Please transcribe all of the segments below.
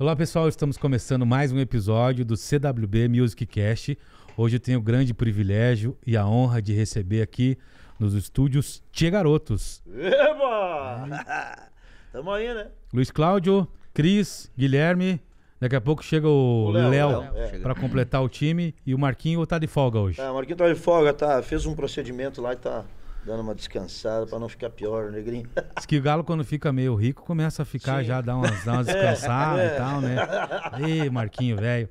Olá pessoal, estamos começando mais um episódio do CWB Music Cast. Hoje eu tenho o grande privilégio e a honra de receber aqui nos estúdios Tia Garotos. Eba! Tamo aí, né? Luiz Cláudio, Cris, Guilherme. Daqui a pouco chega o, Léo, Léo para é. completar o time. E o Marquinho tá de folga hoje. É, o Marquinho tá de folga, tá? Fez um procedimento lá e tá dando uma descansada para não ficar pior, negrinho. Né, Diz que o galo, quando fica meio rico, começa a ficar Sim. já, dar umas, umas é. descansadas é, e tal, né? Ei, Marquinho, velho.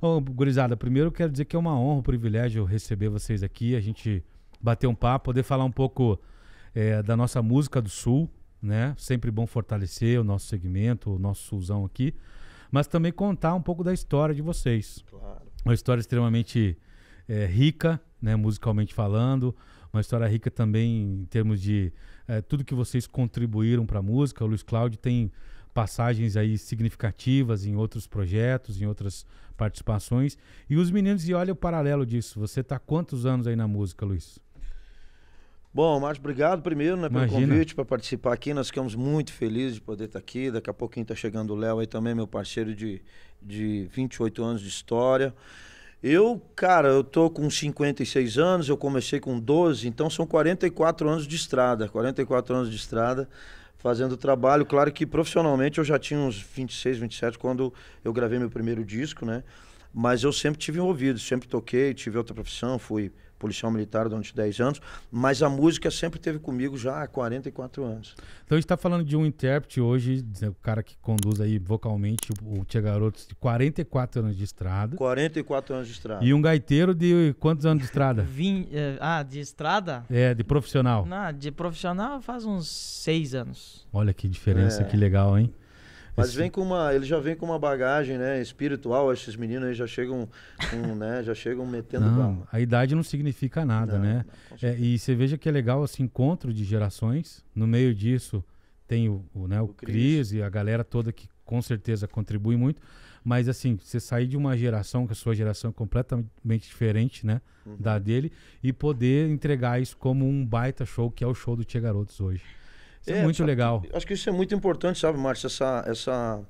Ô, gurizada, primeiro quero dizer que é uma honra, um privilégio receber vocês aqui, a gente bater um papo, poder falar um pouco é, da nossa música do Sul, né? Sempre bom fortalecer o nosso segmento, o nosso Sulzão aqui, mas também contar um pouco da história de vocês. Claro. Uma história extremamente é, rica, né, musicalmente falando, uma história rica também em termos de é, tudo que vocês contribuíram para a música. O Luiz Cláudio tem passagens aí significativas em outros projetos, em outras participações. E os meninos, e olha o paralelo disso. Você está quantos anos aí na música, Luiz? Bom, Márcio, obrigado primeiro né, pelo Imagina. convite para participar aqui. Nós ficamos muito felizes de poder estar tá aqui. Daqui a pouquinho está chegando o Léo aí também, meu parceiro de, de 28 anos de história. Eu, cara, eu tô com 56 anos, eu comecei com 12, então são 44 anos de estrada, 44 anos de estrada fazendo trabalho. Claro que profissionalmente eu já tinha uns 26, 27 quando eu gravei meu primeiro disco, né? Mas eu sempre tive envolvido, sempre toquei, tive outra profissão, fui policial militar durante 10 anos, mas a música sempre teve comigo já há 44 anos. Então a gente tá falando de um intérprete hoje, né, o cara que conduz aí vocalmente o, Tia Garotos de 44 anos de estrada. 44 anos de estrada. E um gaiteiro de quantos anos de estrada? Vim, eh, ah, de estrada? É, de profissional. Não, de profissional faz uns 6 anos. Olha que diferença, é. que legal, hein? Mas vem com uma, ele já vem com uma bagagem, né, espiritual. Esses meninos aí já chegam, né, já chegam metendo não, A idade não significa nada, não, né? Não, é, e você veja que é legal esse encontro de gerações. No meio disso tem o, o né, o, o Cris e a galera toda que com certeza contribui muito. Mas assim, você sair de uma geração, que a sua geração é completamente diferente, né? Uhum. Da dele, e poder entregar isso como um baita show, que é o show do Tia Garotos hoje. Isso é, é muito tá, legal. Acho que isso é muito importante, sabe, Márcio? Essa, essa,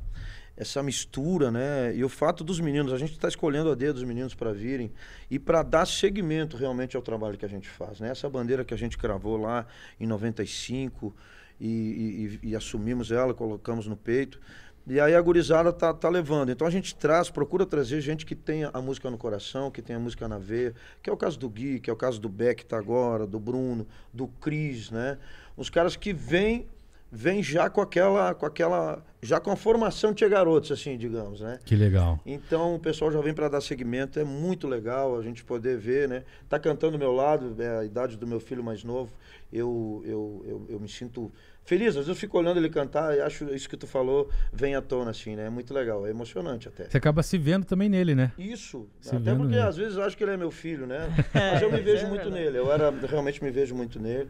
essa mistura, né? E o fato dos meninos, a gente está escolhendo a dedo dos meninos para virem e para dar seguimento realmente ao trabalho que a gente faz, né? Essa bandeira que a gente cravou lá em 95 e, e, e assumimos ela, colocamos no peito. E aí a gurizada tá, tá levando. Então a gente traz, procura trazer gente que tenha a música no coração, que tenha a música na veia, que é o caso do Gui, que é o caso do Beck que tá agora, do Bruno, do Cris, né? uns caras que vêm vem já com aquela, com aquela, já com a formação de garotos, assim, digamos, né? Que legal. Então o pessoal já vem para dar segmento, é muito legal a gente poder ver, né? Tá cantando do meu lado, é a idade do meu filho mais novo, eu, eu, eu, eu me sinto feliz. Às vezes eu fico olhando ele cantar e acho isso que tu falou vem à tona, assim, né? É muito legal, é emocionante até. Você acaba se vendo também nele, né? Isso. Se até porque nele. às vezes eu acho que ele é meu filho, né? É, Mas eu me vejo é, muito né? nele. Eu era, realmente me vejo muito nele.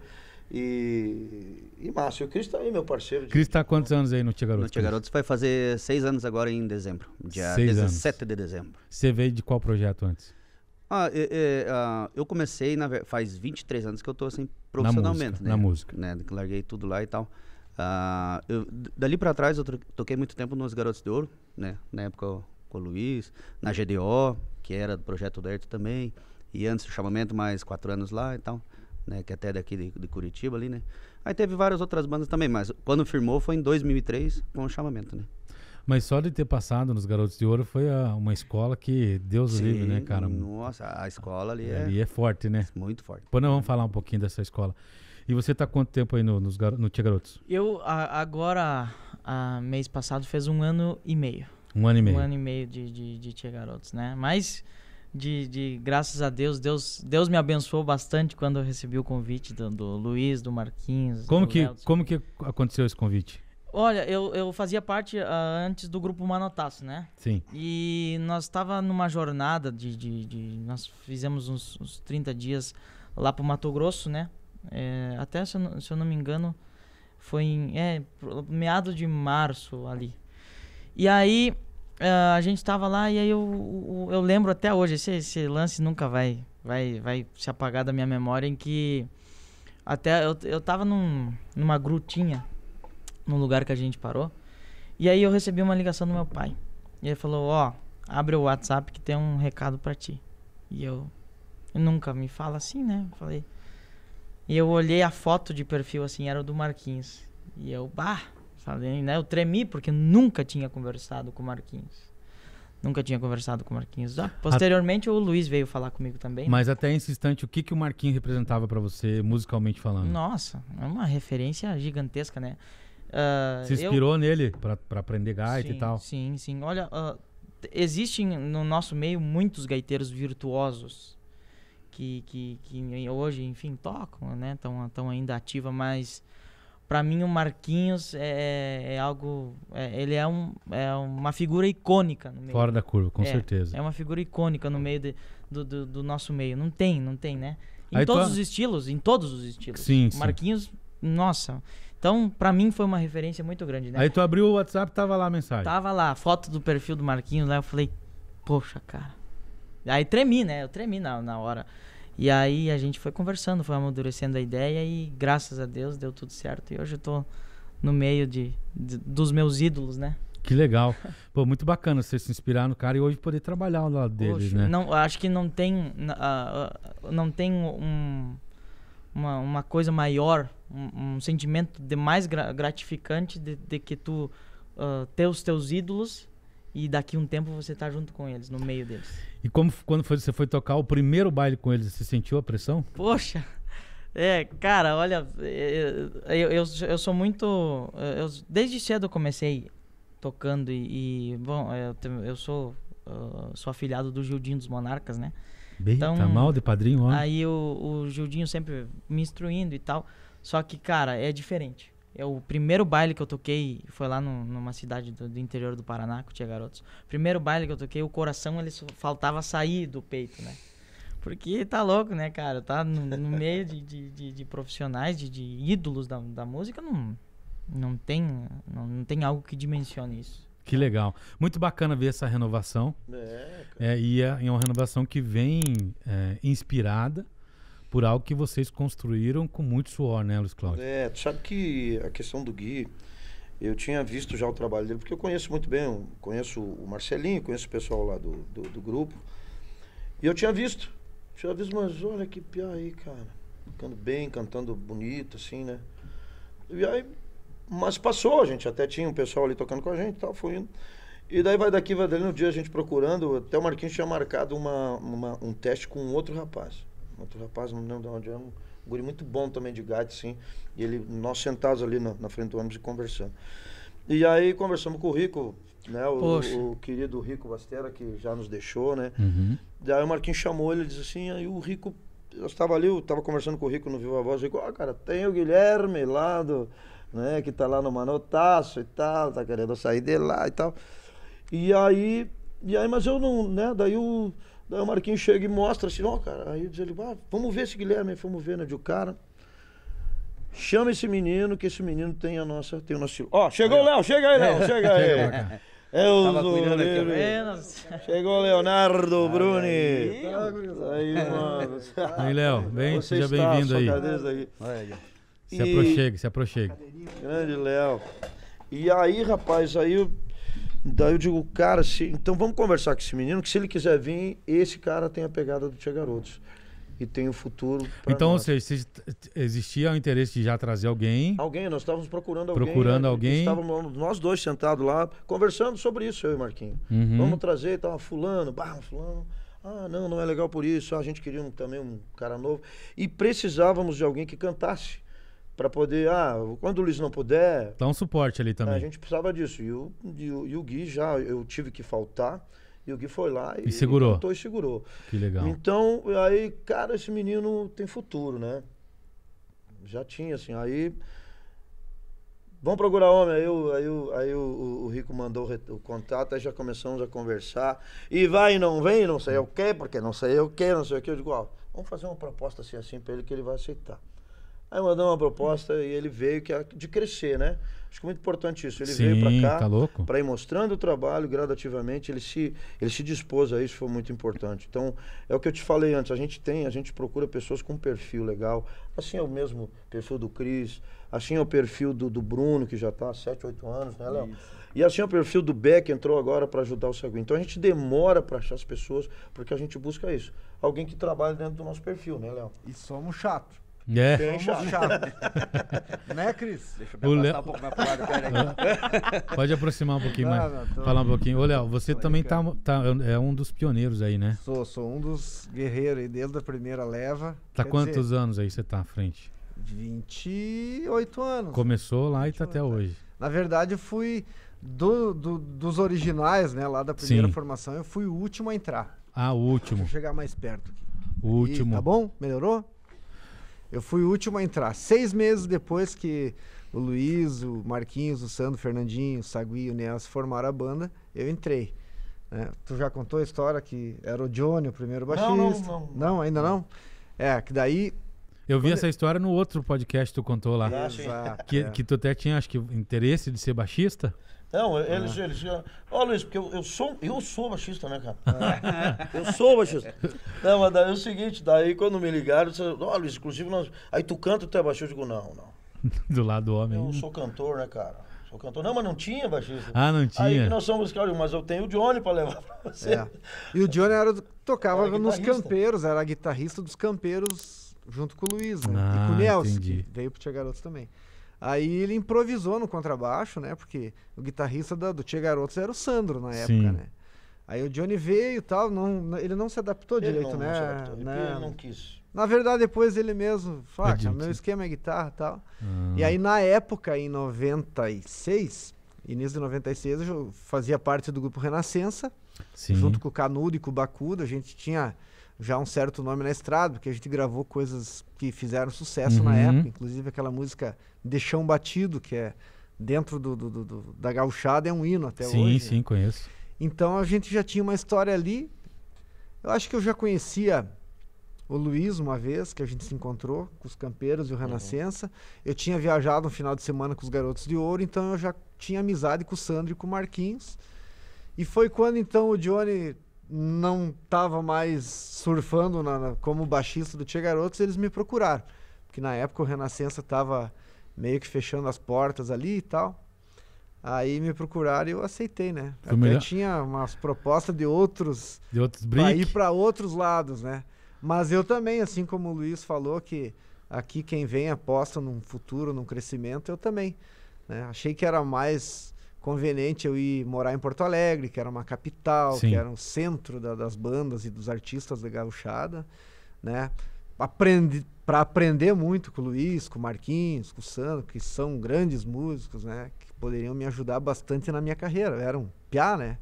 E, e Márcio, o Cris tá aí, meu parceiro. Cris tá há quantos anos aí no Tia Garotos? No Tia Garotos vai fazer seis anos agora em dezembro, dia seis 17 anos. de dezembro. Você veio de qual projeto antes? Ah, é, é, ah eu comecei, na, faz 23 anos que eu tô assim, profissionalmente. Na música. Né? Na música. Né? Larguei tudo lá e tal. Ah, eu, dali para trás eu toquei muito tempo nos Garotos de Ouro, né? Na época com o Luiz, na GDO, que era do projeto do Herto também. E antes do chamamento, mais quatro anos lá e tal né, que é até daqui de, de, Curitiba ali, né? Aí teve várias outras bandas também, mas quando firmou foi em 2003 com o chamamento, né? Mas só de ter passado nos Garotos de Ouro foi a, uma escola que Deus Sim, livre, né, cara? Nossa, a escola ali é... Ali é forte, né? Muito forte. Pô, não, vamos falar um pouquinho dessa escola. E você tá quanto tempo aí no, nos no Tia Garotos? Eu, a, agora, a, mês passado, fez um ano e meio. Um ano e meio. Um ano e meio de, de, de Tia Garotos, né? Mas de, de graças a Deus, Deus, Deus me abençoou bastante quando eu recebi o convite do, do Luiz, do Marquinhos. Como, do que, como que aconteceu esse convite? Olha, eu, eu fazia parte uh, antes do grupo Manotaço, né? Sim. E nós estava numa jornada de, de, de, Nós fizemos uns, uns 30 dias lá pro Mato Grosso, né? É, até, se eu, se eu não me engano, foi em. É, meado de março ali. E aí Uh, a gente estava lá e aí eu, eu lembro até hoje, esse, esse, lance nunca vai, vai, vai se apagar da minha memória, em que até eu, eu tava num, numa grutinha, num lugar que a gente parou, e aí eu recebi uma ligação do meu pai. E ele falou, ó, oh, abre o WhatsApp que tem um recado para ti. E eu, eu, nunca me fala assim, né? Eu falei. E eu olhei a foto de perfil assim, era o do Marquinhos. E eu, bah, Sabe? Né? Eu tremi porque nunca tinha conversado com o Marquinhos. Nunca tinha conversado com o Marquinhos. Ah, posteriormente, a... o Luiz veio falar comigo também. Né? Mas né? até esse instante, o que, que o Marquinhos representava para você, musicalmente falando? Nossa, é uma referência gigantesca, né? Uh, ah, Se inspirou eu... nele para aprender gaita sim, e tal? Sim, sim. Olha, uh, existem no nosso meio muitos gaiteiros virtuosos que, que, que hoje, enfim, tocam, né? Estão ainda ativa, mas para mim o Marquinhos é, é, é algo é, ele é, um, é uma figura icônica no meio fora da curva com é, certeza é uma figura icônica no meio de, do, do, do, nosso meio não tem não tem né em Aí todos tu... os estilos em todos os estilos sim Marquinhos sim. nossa então para mim foi uma referência muito grande né? Aí tu abriu o WhatsApp tava lá a mensagem tava lá foto do perfil do Marquinhos lá eu falei poxa cara Aí tremi né eu tremi na, na hora e aí a gente foi conversando, foi amadurecendo a ideia e graças a Deus deu tudo certo. E hoje eu tô no meio de, de dos meus ídolos, né? Que legal. Pô, muito bacana você se inspirar no cara e hoje poder trabalhar ao lado dele, Poxa, né? Não, acho que não tem, uh, não tem um, uma, uma coisa maior, um, um sentimento de mais gratificante de, de que tu uh, ter os teus ídolos e daqui um tempo você tá junto com eles, no meio deles. E como quando foi, você foi tocar o primeiro baile com eles, você sentiu a pressão? Poxa, é, cara, olha, é, é, eu, eu, eu sou muito. Eu, desde cedo eu comecei tocando e, e bom, é, eu, eu sou, ah, sou afiliado do Gildinho dos Monarcas, né? Bem, então, tá mal de padrinho, ó. Aí o, o Gildinho sempre me instruindo e tal. Só que, cara, é diferente. É o primeiro baile que eu toquei foi lá no, numa cidade do, do, interior do Paraná, que tinha garotos. Primeiro baile que eu toquei, o coração ele faltava sair do peito, né? Porque tá louco, né, cara? Tá no, no meio de, de, de, de profissionais, de, de, ídolos da, da música, não, não, tem, não, não tem algo que dimensione isso. Que legal. Muito bacana ver essa renovação. É, é e é, é uma renovação que vem é, inspirada por algo que vocês construíram com muito suor, né, Luiz Cláudio? É, tu sabe que a questão do Gui, eu tinha visto já o trabalho dele, porque eu conheço muito bem, conheço o Marcelinho, conheço o pessoal lá do, do, do grupo. E eu tinha visto. Tinha visto, mas olha que piá aí, cara. Cantando bem, cantando bonito, assim, né? E aí, mas passou, a gente até tinha um pessoal ali tocando com a gente e tal, foi indo. E daí vai daqui, vai dali, no dia a gente procurando, até o Marquinhos tinha marcado uma, uma um teste com um outro rapaz outro rapaz, não lembro de onde é, um guri muito bom também de gato sim. E ele, nós sentados ali na, na frente do ônibus e conversando. E aí conversamos com o Rico, né? O, o, querido Rico Bastera, que já nos deixou, né? Uhum. Daí o Marquinhos chamou ele e disse assim, aí o Rico, eu estava ali, eu estava conversando com o Rico no Viva Voz, o Rico, ó, oh, ah, cara, tem o Guilherme lá do, né, que tá lá no Manotaço e tal, tá querendo sair de lá e tal. E aí, e aí mas eu não, né, daí o, Daí o Marquinhos chega e mostra assim, ó, cara. Aí diz ele, ah, vamos ver esse Guilherme, vamos ver, né? De o cara. Chama esse menino, que esse menino tem a nossa. Tem o nosso. Ó, chegou o Léo, chega aí, Léo, chega aí. É o Tava Chegou Leonardo ah, Bruni. Aí, tá, aí mano. Aí, Léo, bem, Você seja bem-vindo aí. Se aproxega, se aproxega. Grande Léo. E aí, rapaz, aí eu então eu digo, cara, se, então vamos conversar com esse menino, que se ele quiser vir, esse cara tem a pegada do Tia Garotos. E tem o um futuro. Então, nós. ou seja, existia o interesse de já trazer alguém. Alguém, nós estávamos procurando alguém. Procurando né? alguém. Estávamos nós dois sentados lá, conversando sobre isso, eu e Marquinho. Uhum. Vamos trazer, estava fulano, bah, fulano. Ah, não, não é legal por isso. Ah, a gente queria um, também um cara novo. E precisávamos de alguém que cantasse para poder, ah, quando o Luiz não puder. Dá um suporte ali também. É, a gente precisava disso. E o, e o, e o Gui já, eu tive que faltar. E o Gui foi lá e, e segurou. E, e segurou. Que legal. Então, aí, cara, esse menino tem futuro, né? Já tinha, assim. Aí. Vamos procurar homem. Aí, eu, aí, o, o, Rico mandou o, contato, aí já começamos a conversar. E vai, não vem, não sei o quê, porque não sei o quê, não sei o quê. Eu digo, ó, vamos fazer uma proposta assim, assim, pra ele que ele vai aceitar. Aí mandou uma proposta e ele veio que é de crescer, né? Acho que é muito importante isso. Ele Sim, veio para cá tá para ir mostrando o trabalho gradativamente. Ele se, ele se dispôs a isso, foi muito importante. Então, é o que eu te falei antes. A gente tem, a gente procura pessoas com perfil legal. Assim é o mesmo perfil do Cris, assim é o perfil do, do Bruno, que já está há 7, 8 anos, né, Léo? E assim é o perfil do Beck que entrou agora para ajudar o Seguin. Então a gente demora para achar as pessoas, porque a gente busca isso. Alguém que trabalha dentro do nosso perfil, né, Léo? E somos chato. É. né, Cris? Deixa eu me um pouco é. Pode aproximar um pouquinho mais. Falar um pouquinho. Ô, Léo, você tô também tá, tá, é um dos pioneiros aí, né? Sou, sou um dos guerreiros aí desde a primeira leva. Tá Quer quantos dizer, anos aí você tá à frente? 28 anos. Começou lá e tá até hoje. Na verdade, eu fui do, do, dos originais, né? Lá da primeira Sim. formação, eu fui o último a entrar. Ah, o último. Deixa eu chegar mais perto aqui. O último. E, tá bom? Melhorou? Eu fui o último a entrar. Seis meses depois que o Luiz, o Marquinhos, o Sandro, o Fernandinho, o Sagui e o Nelson formaram a banda, eu entrei. É, tu já contou a história que era o Johnny, o primeiro baixista. Não, não, não. não ainda não? É, que daí. Eu vi Quando... essa história no outro podcast que tu contou lá. Exato, que, é. que tu até tinha, acho que, interesse de ser baixista. Não, eles, ah. É. eles. Ó, oh, Luiz, porque eu, eu, sou, eu sou baixista, né, cara? eu sou baixista. Não, mas daí é o seguinte, daí quando me ligaram, ó, oh, Luiz, inclusive nós. Aí tu canta, tu é baixista? Eu digo, não, não. Do lado do homem. Eu né? sou cantor, né, cara? Sou cantor. Não, mas não tinha baixista. Ah, não tinha. Aí que nós somos, mas eu tenho o Johnny pra levar pra você. É. E o Johnny era, tocava era nos campeiros, era guitarrista dos campeiros junto com o Luiz, né? Ah, e com o ah, Nelson, entendi. veio pro Tia Garoto também. Aí ele improvisou no contrabaixo, né? Porque o guitarrista do Tia Garotos era o Sandro na época, Sim. né? Aí o Johnny veio e tal, não, ele não se adaptou ele direito, não, né? Não se adaptou, né? Ele não quis. Na verdade, depois ele mesmo falou, é ah, meu esquema é guitarra e tal. Ah. E aí, na época, em 96, início de 96, eu fazia parte do grupo Renascença, Sim. junto com o Canudo e com o Bacudo. A gente tinha já um certo nome na estrada, porque a gente gravou coisas que fizeram sucesso uhum. na época, inclusive aquela música Deixão Batido, que é dentro do, do, do da gauchada, é um hino até sim, hoje. Sim, né? sim, conheço. Então a gente já tinha uma história ali. Eu acho que eu já conhecia o Luiz uma vez, que a gente se encontrou com os Campeiros e o uhum. Renascença. Uhum. Eu tinha viajado um final de semana com os Garotos de Ouro, então eu já tinha amizade com o Sandro e com o Marquinhos. E foi quando então o Johnny não estava mais surfando na, como baixista do Tia Garotos, eles me procuraram. Porque na época o Renascença estava meio que fechando as portas ali e tal. Aí me procuraram e eu aceitei, né? Foi Até melhor. tinha umas propostas de outros. De outros ir para outros lados, né? Mas eu também, assim como o Luiz falou, que aqui quem vem aposta num futuro, num crescimento, eu também. Né? Achei que era mais conveniente eu ir morar em Porto Alegre, que era uma capital, Sim. que era um centro da, das bandas e dos artistas da gauchada, né? Aprendi, para aprender muito com o Luiz, com o Marquinhos, com o Sandro, que são grandes músicos, né? Que poderiam me ajudar bastante na minha carreira. Eu era um piá, né?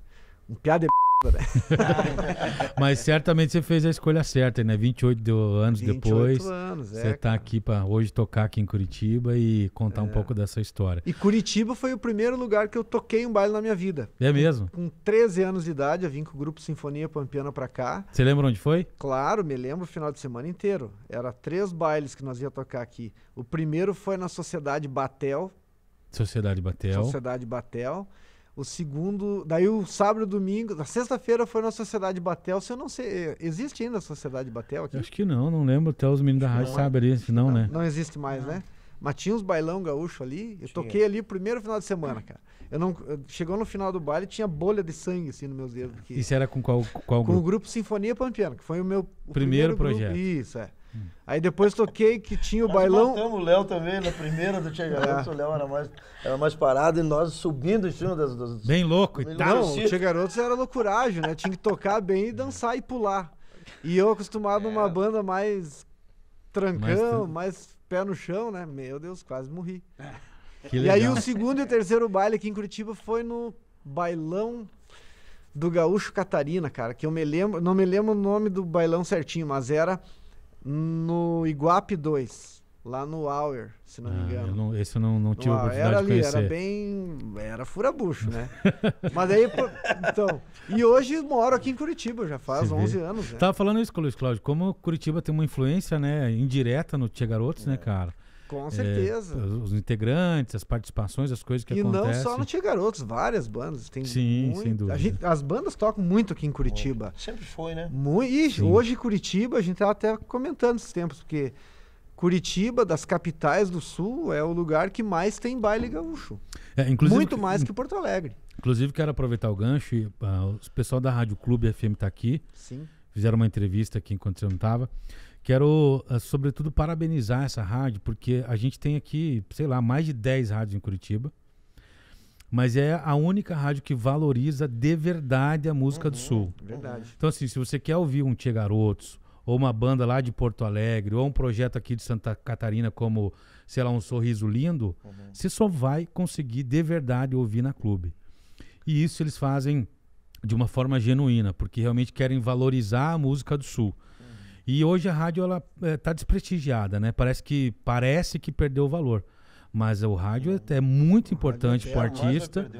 Um piá de né? Mas certamente você fez a escolha certa, né? 28 anos 28 depois. Anos, é, você está aqui para hoje tocar aqui em Curitiba e contar é. um pouco dessa história. E Curitiba foi o primeiro lugar que eu toquei um baile na minha vida. É mesmo? Com, com 13 anos de idade, eu vim com o grupo Sinfonia Pampiana para cá. Você lembra onde foi? Claro, me lembro o final de semana inteiro. Era três bailes que nós ia tocar aqui. O primeiro foi na Sociedade Batel. Sociedade Batel. Sociedade Batel. O segundo, daí o sábado e domingo, na sexta-feira foi na Sociedade Batel. Se eu não sei, existe ainda a Sociedade Batel aqui? Acho que não, não lembro. Até os meninos da rádio é. sabem ali, se não, né? Não existe mais, não. né? Mas tinha uns bailão gaúcho ali. Eu toquei ali o primeiro final de semana, cara. Eu não, eu, chegou no final do baile tinha bolha de sangue assim nos meus dedos. Isso era com qual, qual com grupo? Com o grupo Sinfonia Pampiana, que foi o meu o primeiro, primeiro, projeto. Grupo. Isso, é. Aí depois toquei que tinha o nós bailão. Matamos o Léo também na primeira do Tia Garoto. É. O Léo era mais, era mais parado e nós subindo em cima das. das bem louco e tal. Não, o Tia Garoto era loucuragem, né? Tinha que tocar bem e dançar e pular. E eu acostumado é. numa banda mais trancão, mais, mais, pé no chão, né? Meu Deus, quase morri. e aí o segundo e terceiro baile aqui em Curitiba foi no bailão do Gaúcho Catarina, cara, que eu me lembro, não me lembro o nome do bailão certinho, mas era no Iguape 2, lá no Auer, se não ah, me engano. Eu não, esse eu não, não tive Hour. oportunidade era ali, de conhecer. Era bem... Era furabucho, né? Mas aí, então... E hoje moro aqui em Curitiba, já faz se 11 vê. anos. Né? Tava falando isso com o Luiz Cláudio, como Curitiba tem uma influência, né, indireta no Tia Garotos, né, é. né, cara? Com é, certeza. É, os integrantes, as participações, as coisas que e acontecem. E não só no Tia Garotos, várias bandas. Tem Sim, muito... sem dúvida. Gente, as bandas tocam muito aqui em Curitiba. Sempre foi, né? Muito, e Sim. hoje Curitiba, a gente está até comentando esses tempos, porque Curitiba, das capitais do sul, é o lugar que mais tem baile gaúcho. É, muito mais que Porto Alegre. Inclusive, quero aproveitar o gancho. E, uh, o pessoal da Rádio Clube FM está aqui. Sim. Fizeram uma entrevista aqui enquanto você não estava. Quero, ah, sobretudo, parabenizar essa rádio, porque a gente tem aqui, sei lá, mais de 10 rádios em Curitiba. Mas é a única rádio que valoriza de verdade a música uhum, do Sul. Verdade. Então, assim, se você quer ouvir um Tia Garotos, ou uma banda lá de Porto Alegre, ou um projeto aqui de Santa Catarina, como, sei lá, um Sorriso Lindo, uhum. você só vai conseguir de verdade ouvir na clube. E isso eles fazem de uma forma genuína, porque realmente querem valorizar a música do Sul. E hoje a rádio ela está eh, desprestigiada, né? Parece que parece que perdeu o valor, mas o rádio é, é muito importante é para o artista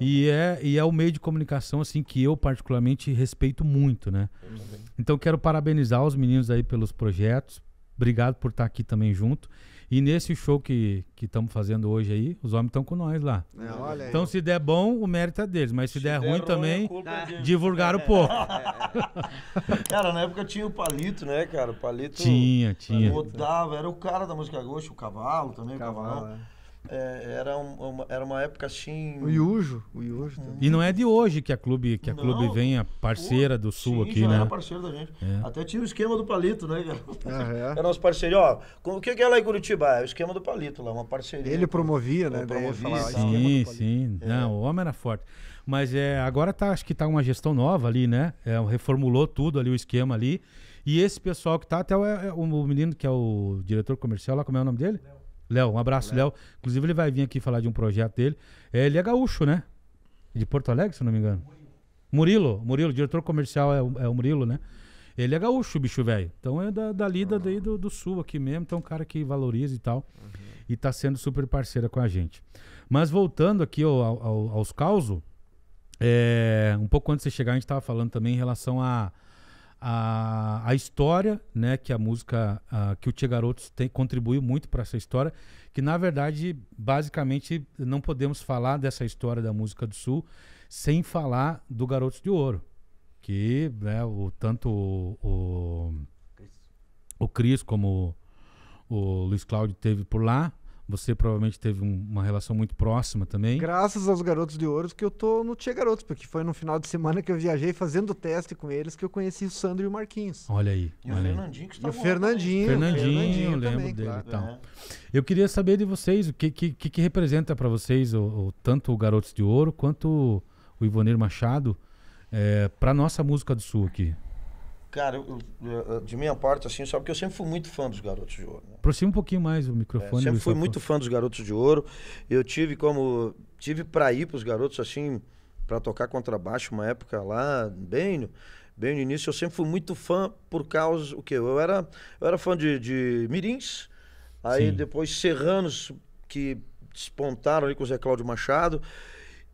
e é e é o meio de comunicação assim que eu particularmente respeito muito, né? Então quero parabenizar os meninos aí pelos projetos. Obrigado por estar tá aqui também junto. E nesse show que estamos fazendo hoje aí, os homens estão com nós lá. É, então, aí. se der bom, o mérito é deles. Mas se, se der, der, ruim, ruim também, é divulgaram é, pouco. É, cara, na época tinha o Palito, né, cara? O Palito. Tinha, tinha. Rodava, era o cara da música gosto, o Cavalo também, o Cavalo. cavalo. É. É, era, uma, era uma época assim. O Yujo. O Yujo hum. E não é de hoje que a clube, que a não, clube vem a parceira do Sul sim, aqui, né? Era parceira da gente. É. Até tinha o esquema do palito, né, cara? Ah, é. Era nosso parceiro. Ó, com, o que é lá em Curitiba? É o esquema do palito lá, uma parceria. Ele promovia, né? Promovia, ah, sim, sim. É. Não, o homem era forte. Mas é, agora tá, acho que tá uma gestão nova ali, né? É, reformulou tudo ali, o esquema ali. E esse pessoal que tá, até o, é, é, o menino que é o diretor comercial lá, como é o nome dele? Léo. Léo, um abraço, Léo. Inclusive, ele vai vir aqui falar de um projeto dele. É, ele é gaúcho, né? De Porto Alegre, se não me engano. Murilo, Murilo, diretor comercial é o, é o Murilo, né? Ele é gaúcho, bicho velho. Então é da, da lida uhum. daí do, do, sul aqui mesmo. Então, é um cara que valoriza e tal. Uhum. E tá sendo super parceira com a gente. Mas voltando aqui ao, ao, aos causos, é, um pouco antes de você chegar, a gente tava falando também em relação a a, a história, né, que a música, a, que o Tia Garotos tem, contribuiu muito para essa história, que na verdade, basicamente, não podemos falar dessa história da música do Sul sem falar do Garotos de Ouro, que né, o tanto o, o, o Cris como o Luiz Cláudio teve por lá, você provavelmente teve um, uma relação muito próxima também. Graças aos Garotos de Ouro que eu tô no Tia Garotos, porque foi no final de semana que eu viajei fazendo teste com eles que eu conheci o Sandro e o Marquinhos. Olha aí. E olha o Fernandinho que o Fernandinho, Fernandinho, Fernandinho, eu lembro também, dele claro. tal. É. Eu queria saber de vocês o que, que, que representa para vocês o, o, tanto o Garotos de Ouro quanto o Ivoneiro Machado é, eh, para nossa música do Sul aqui. Cara, eu, de minha parte, assim, só porque eu sempre fui muito fã dos Garotos de Ouro. Né? Aproxima um pouquinho mais o microfone. É, sempre fui muito fã dos Garotos de Ouro. Eu tive como. Tive para ir para os Garotos, assim, para tocar contrabaixo uma época lá, bem, bem no início. Eu sempre fui muito fã por causa. O quê? Eu era, eu era fã de, de Mirins, aí Sim. depois Serranos, que despontaram ali com o Zé Cláudio Machado,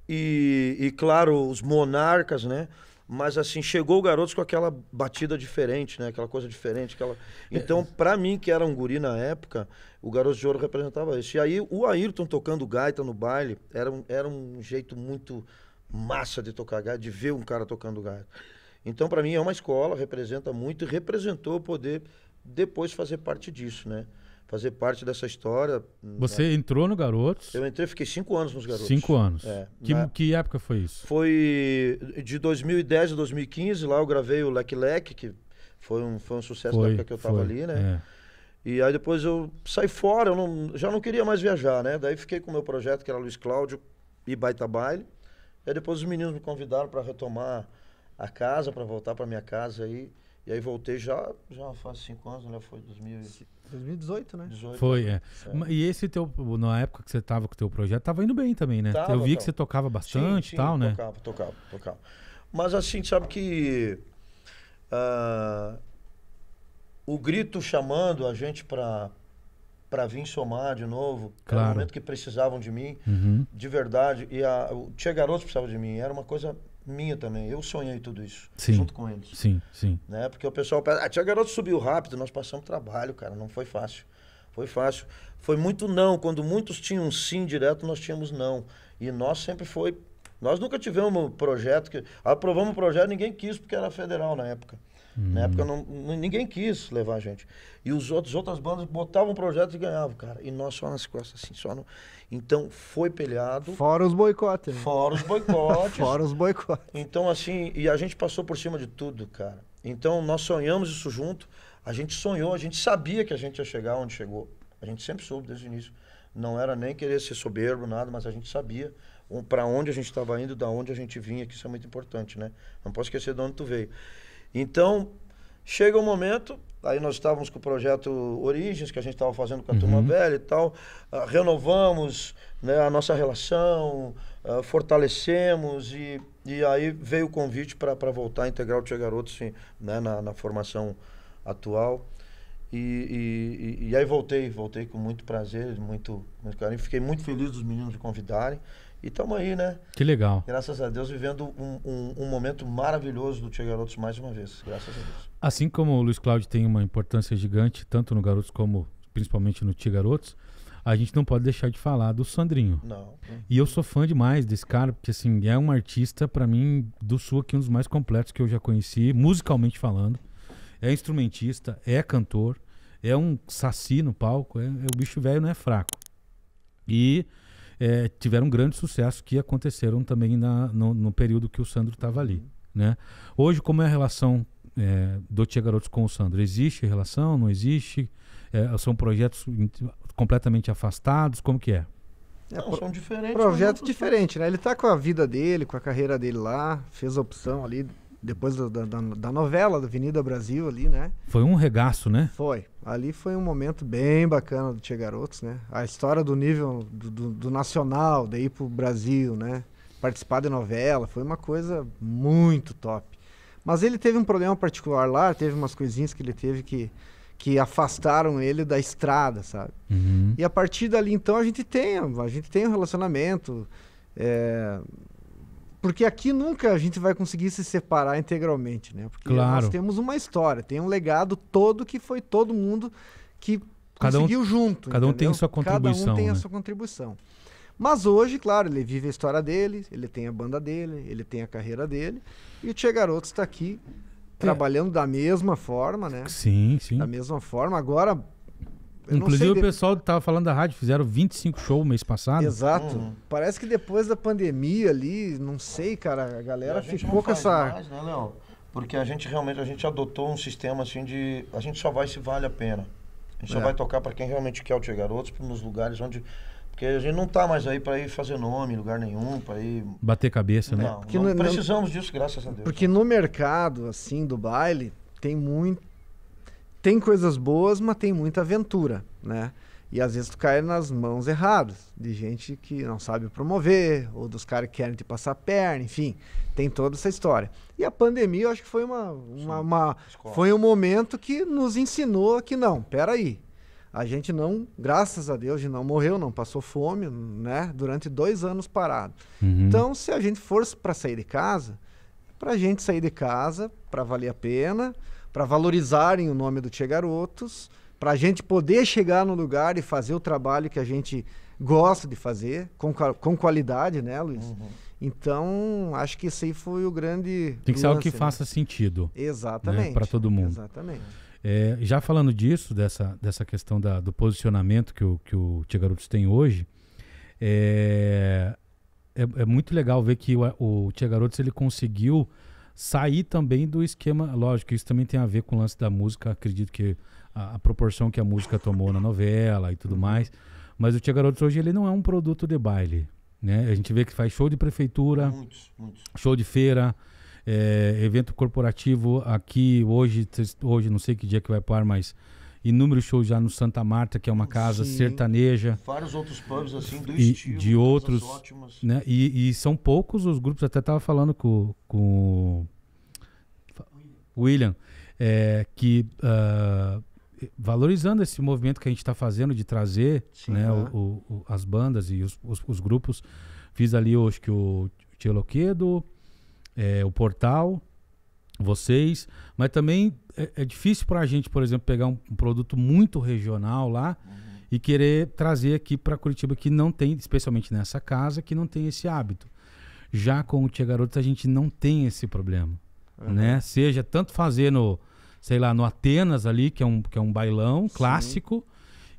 e, e claro, os Monarcas, né? Mas assim, chegou o garoto com aquela batida diferente, né? Aquela coisa diferente. Aquela... É. Então, para mim, que era um guri na época, o garoto de ouro representava isso. E aí, o Ayrton tocando gaita no baile era um, era um jeito muito massa de tocar gaita, de ver um cara tocando gaita. Então, para mim, é uma escola, representa muito e representou poder depois fazer parte disso, né? fazer parte dessa história. Você né? entrou no Garotos? Eu entrei, fiquei cinco anos nos Garotos. Cinco anos. É, que, né? que época foi isso? Foi de 2010 a 2015, lá eu gravei o Leque Leque, que foi um, foi um sucesso foi, época que eu estava ali, né? É. E aí depois eu saí fora, eu não, já não queria mais viajar, né? Daí fiquei com o meu projeto, que era Luiz Cláudio e Baita Baile. E aí depois os meninos me convidaram para retomar a casa, para voltar para minha casa aí. E... E aí voltei já, já faz cinco anos, né? Foi 2018, né? 18, foi, né? é. é. E esse teu, na época que você tava com o teu projeto, tava indo bem também, né? Tava, eu vi tava. que você tocava bastante e tal, né? Tocava, tocava, tocava. Mas assim, sabe que uh, o grito chamando a gente para para vir somar de novo, claro. era o momento que precisavam de mim, uhum. de verdade. E a, o Tia Garoto precisava de mim, era uma coisa minha também. Eu sonhei tudo isso sim, junto com eles. Sim, sim. Né? Porque o pessoal pensa, ah, Tia Garoto subiu rápido, nós passamos trabalho, cara, não foi fácil. Foi fácil. Foi muito não. Quando muitos tinham sim direto, nós tínhamos não. E nós sempre foi. Nós nunca tivemos um projeto que. Aprovamos um projeto, ninguém quis, porque era federal na época. Hum. Na época hum. não, ninguém quis levar a gente. E os outros, outras bandas botavam projetos e ganhavam, cara. E nós só nas costas, assim, só no... Então foi peleado. Fora os boicotes. Né? Fora os boicotes. Fora os boicotes. Então, assim, e a gente passou por cima de tudo, cara. Então nós sonhamos isso junto. A gente sonhou, a gente sabia que a gente ia chegar onde chegou. A gente sempre soube desde o início. Não era nem querer ser soberbo, nada, mas a gente sabia para onde a gente estava indo, da onde a gente vinha, que isso é muito importante, né? Não posso esquecer de onde tu veio. Então, chega um momento, aí nós estávamos com o projeto Origens, que a gente estava fazendo com a uhum. turma velha e tal, uh, renovamos né, a nossa relação, uh, fortalecemos e, e aí veio o convite para voltar a integrar o Tia Garoto né, na, na formação atual. E, e, e, aí voltei, voltei com muito prazer, muito, muito carinho. Fiquei muito feliz dos meninos me convidarem. E estamos aí, né? Que legal. Graças a Deus, vivendo um, um, um momento maravilhoso do Tia Garotos mais uma vez. Graças a Deus. Assim como o Luiz Cláudio tem uma importância gigante, tanto no Garotos como principalmente no Tia Garotos, a gente não pode deixar de falar do Sandrinho. Não. E eu sou fã demais desse cara, porque assim, é um artista, para mim, do Sul aqui, um dos mais completos que eu já conheci, musicalmente falando. É instrumentista, é cantor, é um saci no palco, é, é o bicho velho não é fraco. E é, tiveram um grande sucesso que aconteceram também na, no, no período que o Sandro estava ali. Né? Hoje, como é a relação é, do Tia Garotos com o Sandro? Existe relação? Não existe? É, são projetos completamente afastados? Como que é? É, não, diferentes, Projeto não... É diferente, né? Ele está com a vida dele, com a carreira dele lá, fez a opção ali depois da, da, da novela da Avenida Brasil ali, né? Foi um regaço, né? Foi ali foi um momento bem bacana do Tia Garotos, né? A história do nível do, do, do nacional, daí pro Brasil, né? Participar de novela, foi uma coisa muito top. Mas ele teve um problema particular lá, teve umas coisinhas que ele teve que, que afastaram ele da estrada, sabe? Uhum. E a partir dali, então, a gente tem, a gente tem um relacionamento. É, porque aqui nunca a gente vai conseguir se separar integralmente, né? Porque claro. nós temos uma história, tem um legado todo que foi todo mundo que cada conseguiu um, junto. Cada entendeu? um tem sua contribuição. Cada um tem né? a sua contribuição. Mas hoje, claro, ele vive a história dele, ele tem a banda dele, ele tem a carreira dele. E o Tia Garoto está aqui é. trabalhando da mesma forma, né? Sim, sim. Da mesma forma. Agora, Inclusive o de... pessoal que tava falando da rádio fizeram 25 shows mês passado. Exato. Hum. Parece que depois da pandemia ali, não sei, cara, a galera a ficou com essa mais, né, Porque a gente realmente a gente adotou um sistema assim de a gente só vai se vale a pena. A gente é. só vai tocar para quem realmente quer o Tia Garotos, nos lugares onde porque a gente não tá mais aí para ir fazer nome em lugar nenhum, para ir. Bater cabeça, né? Não, não precisamos disso, graças a Deus. Porque no mercado, assim, do baile, tem muito tem coisas boas, mas tem muita aventura, né? E às vezes tu cai nas mãos erradas, de gente que não sabe promover, ou dos caras que querem te passar a perna, enfim, tem toda essa história. E a pandemia, eu acho que foi uma, uma, uma foi um momento que nos ensinou que não, peraí, a gente não, graças a Deus, não morreu, não passou fome, né? Durante dois anos parado. Uhum. Então, se a gente for para sair de casa, para a gente sair de casa, para valer a pena, para valorizarem o nome do Che Garotos, para a gente poder chegar no lugar e fazer o trabalho que a gente gosta de fazer, com, com qualidade, né, Luiz? Uhum. Então, acho que esse aí foi o grande. Tem que ser algo que né? faça sentido. Né, exatamente. Né, para todo mundo. Exatamente. É, já falando disso, dessa, dessa questão da, do posicionamento que o, que o Tia Garotos tem hoje, é, é, é muito legal ver que o, o Tia Garotos ele conseguiu sair também do esquema. Lógico, isso também tem a ver com o lance da música, acredito que a, a proporção que a música tomou na novela e tudo uhum. mais. Mas o Tia Garotos hoje ele não é um produto de baile. Né? A gente vê que faz show de prefeitura, muitos, muitos. show de feira, é, evento corporativo aqui hoje, hoje não sei que dia que vai parar mas inúmeros shows já no Santa Marta, que é uma casa Sim. sertaneja. Vários outros pubs assim do e, estilo, de outros, ótimas. né? E, e, são poucos os grupos. Até tava falando com com William, é, que uh, valorizando esse movimento que a gente está fazendo de trazer Sim, né, O, o, as bandas e os, os, os, grupos. Fiz ali, hoje que o Tcheloquedo, é, o Portal, vocês, mas também é, é difícil para a gente, por exemplo, pegar um, um produto muito regional lá uhum. e querer trazer aqui para Curitiba que não tem, especialmente nessa casa, que não tem esse hábito. Já com o Tia Garoto, a gente não tem esse problema, uhum. né? Seja tanto fazer no, sei lá, no Atenas ali, que é um, que é um bailão Sim. clássico,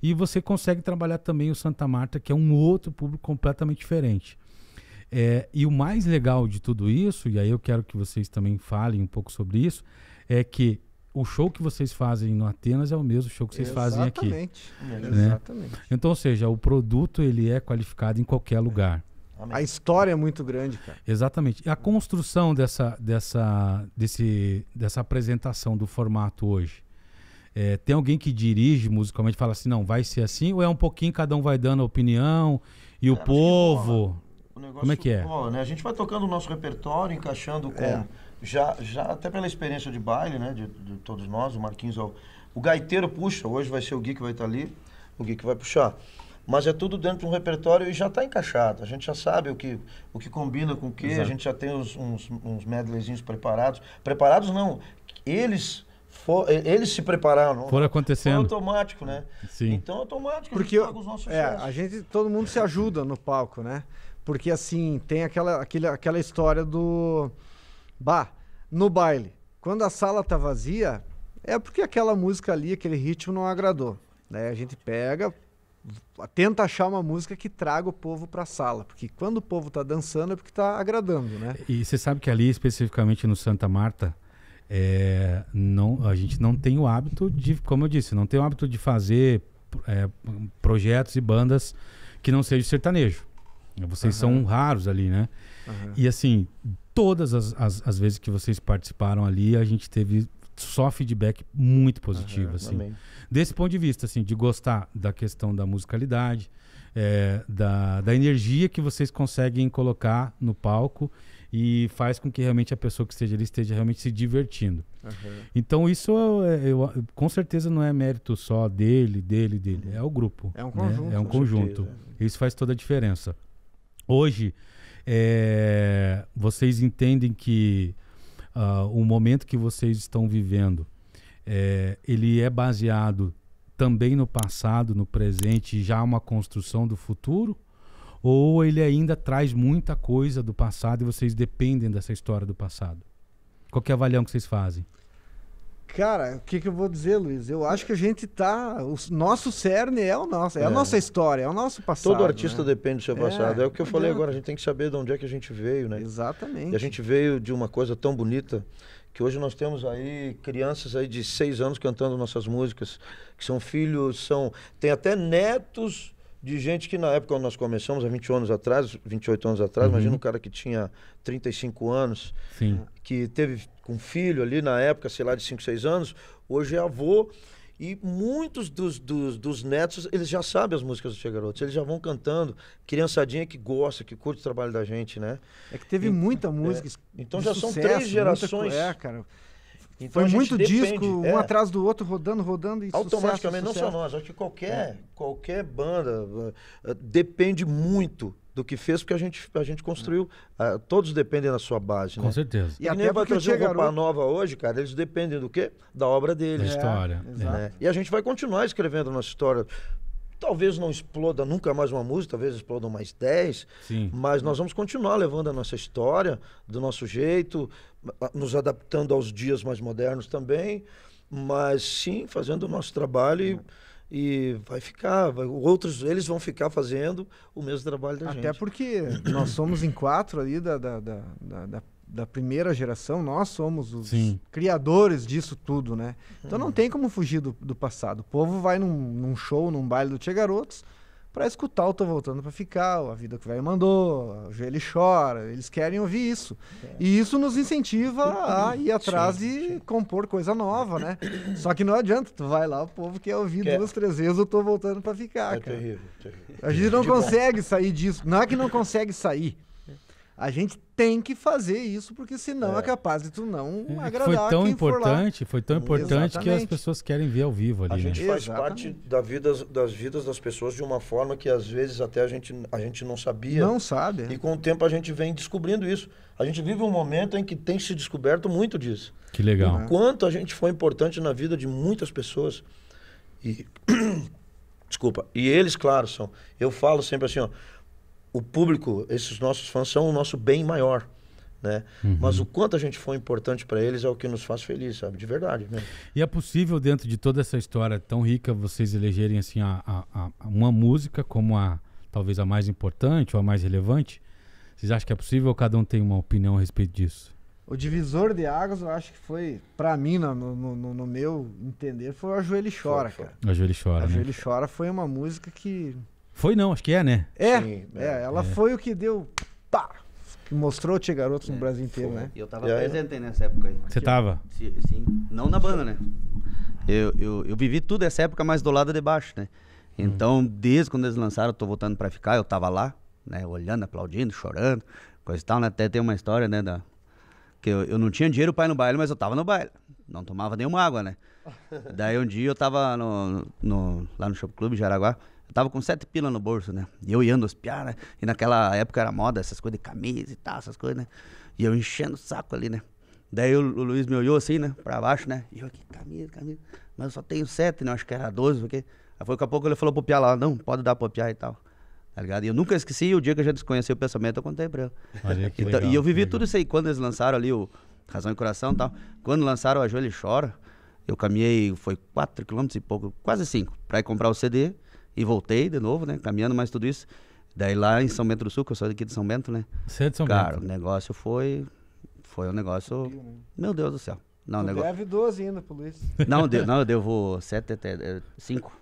e você consegue trabalhar também o Santa Marta, que é um outro público completamente diferente. É, e o mais legal de tudo isso, e aí eu quero que vocês também falem um pouco sobre isso, é que o show que vocês fazem no Atenas é o mesmo show que vocês Exatamente. fazem aqui. Né? É, exatamente. Então, ou seja, o produto ele é qualificado em qualquer lugar. A história é muito grande, cara. Exatamente. A construção dessa, dessa, desse, dessa apresentação do formato hoje. É, tem alguém que dirige musicalmente e fala assim, não, vai ser assim, ou é um pouquinho, cada um vai dando a opinião e é, o povo. O negócio Como é que é? Rola, né? A gente vai tocando o nosso repertório, encaixando com. É. Já, já, até pela experiência de baile, né? De, de todos nós, o Marquinhos. É o, o gaiteiro puxa, hoje vai ser o Gui que vai estar ali, o Gui que vai puxar. Mas é tudo dentro de um repertório e já está encaixado. A gente já sabe o que, o que combina com o que, Exato. a gente já tem uns, uns, uns medleyzinhos preparados. Preparados não, eles For, eles se prepararam. Foram acontecendo. Foi automático, né? Sim. Então automático. Porque a gente, é, a gente todo mundo se ajuda no palco, né? Porque, assim, tem aquela, aquele, aquela história do. Bah, no baile. Quando a sala tá vazia, é porque aquela música ali, aquele ritmo não agradou. Né? A gente pega, tenta achar uma música que traga o povo para a sala, porque quando o povo tá dançando é porque tá agradando, né? E você sabe que ali especificamente no Santa Marta, é, não, a gente não tem o hábito de, como eu disse, não tem o hábito de fazer é, projetos e bandas que não seja sertanejo. Vocês uhum. são raros ali, né? Uhum. E assim, todas as, as, as, vezes que vocês participaram ali, a gente teve só feedback muito positivo, uhum. assim. Amém. Desse ponto de vista, assim, de gostar da questão da musicalidade, é, da, da energia que vocês conseguem colocar no palco e faz com que realmente a pessoa que esteja ali esteja realmente se divertindo. Uhum. Então isso eu, é, é, eu, com certeza não é mérito só dele, dele, dele. Uhum. É o grupo. É um né? conjunto. Né? É um conjunto. Certeza. Isso faz toda a diferença. Hoje, é, vocês entendem que uh, o momento que vocês estão vivendo, é, ele é baseado também no passado, no presente, já uma construção do futuro? Ou ele ainda traz muita coisa do passado e vocês dependem dessa história do passado? Qual é a avaliação que vocês fazem? Cara, o que, que eu vou dizer, Luiz? Eu acho que a gente tá. O nosso cerne é o nosso, é, é. a nossa história, é o nosso passado. Todo artista né? depende do seu passado. É, é o que eu falei agora, a gente tem que saber de onde é que a gente veio, né? Exatamente. E a gente veio de uma coisa tão bonita que hoje nós temos aí crianças aí de seis anos cantando nossas músicas, que são filhos, são. Tem até netos de gente que na época quando nós começamos, há 20 anos atrás, 28 anos atrás, uhum. imagina um cara que tinha 35 anos, Sim. que teve um filho ali na época, sei lá, de 5, 6 anos, hoje é avô. E muitos dos, dos, dos, netos, eles já sabem as músicas do Tia Garotos, eles já vão cantando. Criançadinha que gosta, que curte o trabalho da gente, né? É que teve e, muita é, música. É, então já sucesso, são três gerações. Muita, é, cara. Então Foi muito depende, disco, um é. atrás do outro, rodando, rodando e Automaticamente, sucesso, não só nós, acho que qualquer, é. qualquer banda uh, depende muito do que fez, porque a gente, a gente construiu. Uh, todos dependem da sua base, Com né? certeza. E, e nem vai trazer uma nova hoje, cara, eles dependem do quê? Da obra deles. Da é, história. É, né? E a gente vai continuar escrevendo nossa história Talvez não exploda nunca mais uma música, talvez explodam mais dez. Mas nós vamos continuar levando a nossa história do nosso jeito, nos adaptando aos dias mais modernos também. Mas sim, fazendo o nosso trabalho e, e vai ficar. Vai, outros, eles vão ficar fazendo o mesmo trabalho da Até gente. Até porque nós somos em quatro ali da, da, da, da da primeira geração, nós somos os Sim. criadores disso tudo, né? Então não uhum. tem como fugir do, do passado. O povo vai num, num show, num baile do Tia Garotos, para escutar o Tô Voltando para Ficar, A Vida Que Vai Mandou, o Joelho Chora, eles querem ouvir isso. É. E isso nos incentiva a uhum. ir atrás e compor coisa nova, né? Só que não adianta, tu vai lá, o povo quer ouvir quer. duas, três vezes o Tô Voltando para Ficar, é cara. Terrível, terrível. A gente não De consegue bom. sair disso. Não é que não consegue sair, a gente tem que fazer isso, porque senão é, é capaz de tu não é, agradar foi tão importante, Foi tão importante Exatamente. que as pessoas querem ver ao vivo ali. A né? gente né? faz Exatamente. parte da vida, das vidas das pessoas de uma forma que às vezes até a gente, a gente não sabia. Não sabe. É. E com o tempo a gente vem descobrindo isso. A gente vive um momento em que tem se descoberto muito disso. Que legal. O quanto a gente foi importante na vida de muitas pessoas. E... Desculpa. E eles, claro, são... Eu falo sempre assim, ó o público, esses nossos fãs são o nosso bem maior. Né? Uhum. Mas o quanto a gente foi importante para eles é o que nos faz feliz, sabe? De verdade. Mesmo. Né? E é possível, dentro de toda essa história tão rica, vocês elegerem assim, a, a, a uma música como a talvez a mais importante ou a mais relevante? Vocês acham que é possível ou cada um tem uma opinião a respeito disso? O divisor de águas, eu acho que foi, para mim, no, no, no, no, meu entender, foi o Ajoelho Chora, foi, foi. cara. Ajoelho e Chora, né? Ajoelho né? Chora foi uma música que foi não, acho que é, né? É, Sim, é, é ela é. foi o que deu. Pá! mostrou Tia Garotos no é, Brasil inteiro, né? E eu tava Yeah. presente nessa época aí. Você tava? Sim, não na banda, né? Eu, eu, eu vivi tudo essa época mais do lado de baixo, né? Hum. Então, desde quando eles lançaram, eu tô voltando pra ficar, eu tava lá, né? Olhando, aplaudindo, chorando, coisa e tal, né? Até tem uma história, né? Da... Que eu, eu não tinha dinheiro pra ir no baile, mas eu tava no baile. Não tomava nenhuma água, né? Daí um dia eu tava no, no- lá no Shop Club, em Jaraguá. Eu tava com sete pila no bolso, né? E eu ia nos piá, né? E naquela época era moda essas coisas de camisa e tal, essas coisas, né? E eu enchendo o saco ali, né? Daí o, o Luiz me olhou assim, né? Pra baixo, né? E eu aqui, camisa, camisa. Mas eu só tenho sete, né? acho que era doze, porque... Aí foi daqui a pouco ele falou pro piá lá, não, pode dar pro piá e tal. Tá ligado? E eu nunca esqueci o dia que eu já desconheci o pensamento, eu contei pra ele. Olha, então, legal, e eu vivi legal. tudo isso aí. Quando eles lançaram ali o Razão e Coração e tal, quando lançaram a e Chora, eu caminhei, foi quatro quilômetros e pouco, quase cinco, para ir comprar o CD. E voltei de novo, né? Caminhando mais tudo isso. Daí lá em São Bento do Sul, que eu sou daqui de São Bento, né? Você é de São Cara, Bento. o negócio foi. Foi um negócio. Né? Meu Deus do céu. Não, tu negócio... deve 12 ainda pro Luiz. Não, de, não eu devo 7 até 5.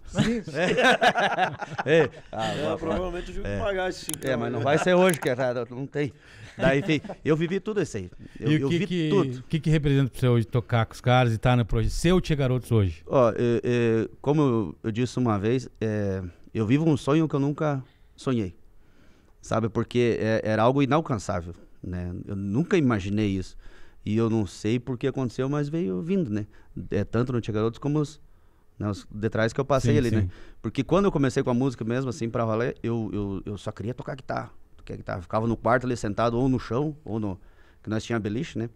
É. Ah, é, provavelmente eu tive que é. pagar esses 5. É, mas não vai ser hoje, que é, não tem. Daí eu vivi tudo isso aí. Eu, e o que, que, tudo. O que, que representa para você hoje tocar com os caras e estar tá no projeto? Seu Tia Garotos hoje? Ó, é, é, como eu disse uma vez, é, eu vivo um sonho que eu nunca sonhei. Sabe? Porque é, era algo inalcançável. Né? Eu nunca imaginei isso. E eu não sei por que aconteceu, mas veio vindo, né? É, tanto no Tia Garotos como os, né, os detrás que eu passei sim, ali, né? sim. né? Porque quando eu comecei com a música mesmo, assim, pra valer, eu, eu, eu só queria tocar guitarra. É que tava, ficava no quarto ali sentado ou no chão, ou no. que nós tínhamos beliche, né?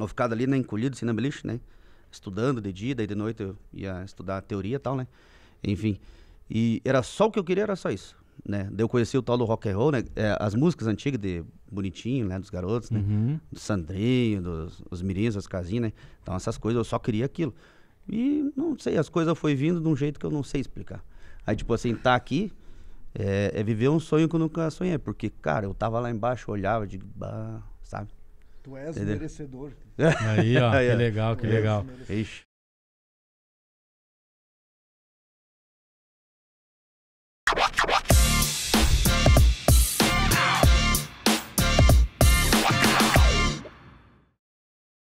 Ou ficado ali, né, encolhido assim na beliche, né? Estudando de dia, daí de noite eu ia estudar teoria e tal, né? Enfim. E era só o que eu queria, era só isso. Né? deu eu conheci o tal do rock and roll, né? É, as músicas antigas de Bonitinho, né? Dos garotos, né? Uhum. Do Sandrinho, dos os mirins, as casinhas, né? Então essas coisas eu só queria aquilo. E não sei, as coisas foi vindo de um jeito que eu não sei explicar. Aí tipo assim, tá aqui, é, é, viver um sonho que eu nunca sonhei, porque, cara, eu tava lá embaixo, olhava de. sabe? Tu és Entendeu? merecedor. Aí, ó, que legal, que legal. Ixi.